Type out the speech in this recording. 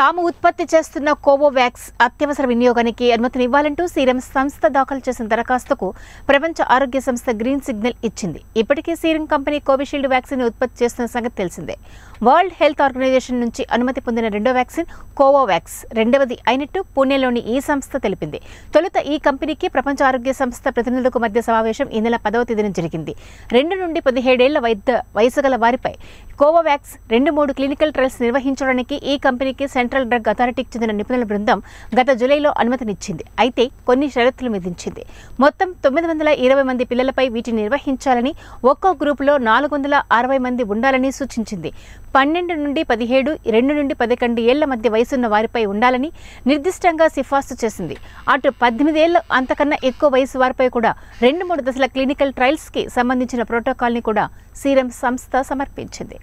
తాము ఉత్పత్తి చేస్తున్న కోవోవాక్స్ అత్యవసర వినియోగానికి అనుమతినివ్వాలంటూ సీరం సంస్థ దాఖలు చేసిన దరఖాస్తుకు ప్రపంచ ఆరోగ్య సంస్థ గ్రీన్ సిగ్నల్ ఇచ్చింది ఇప్పటికే సీరం కంపెనీ కోవిషీల్డ్ వ్యాక్సిన్ ఉత్పత్తి చేస్తున్న సంగతి తెలిసిందే వరల్డ్ హెల్త్ ఆర్గనైజేషన్ నుంచి అనుమతి పొందిన రెండో వ్యాక్సిన్ కోవోవాక్స్ రెండవది అయినట్టు పూణేలోని ఈ సంస్థ తెలిపింది తొలుత ఈ కంపెనీకి ప్రపంచ ఆరోగ్య సంస్థ ప్రతినిధులకు మధ్య సమావేశం ఈ నెల పదవ తేదీన జరిగింది రెండు నుండి పదిహేడేళ్ల వైద్య వయసు గల వారిపై కోవోవాక్స్ రెండు మూడు క్లినికల్ ట్రయల్స్ నిర్వహించడానికి ఈ కంపెనీకి సెంట్రల్ డ్రగ్ అథారిటీకి చెందిన నిపుణుల బృందం గత జూలైలో అనుమతినిచ్చింది అయితే కొన్ని షరతులు విధించింది మొత్తం తొమ్మిది వందల ఇరవై మంది పిల్లలపై వీటిని నిర్వహించాలని ఒక్కో గ్రూపులో నాలుగు వందల అరవై మంది ఉండాలని సూచించింది పన్నెండు నుండి పదిహేడు రెండు నుండి పదకొండు ఏళ్ల మధ్య వయసున్న వారిపై ఉండాలని నిర్దిష్టంగా సిఫార్సు చేసింది అటు పద్దెనిమిదేళ్ల అంతకన్నా ఎక్కువ వయసు వారిపై కూడా రెండు మూడు దశల క్లినికల్ ట్రయల్స్కి సంబంధించిన ప్రోటోకాల్ని కూడా సీరం సంస్థ సమర్పించింది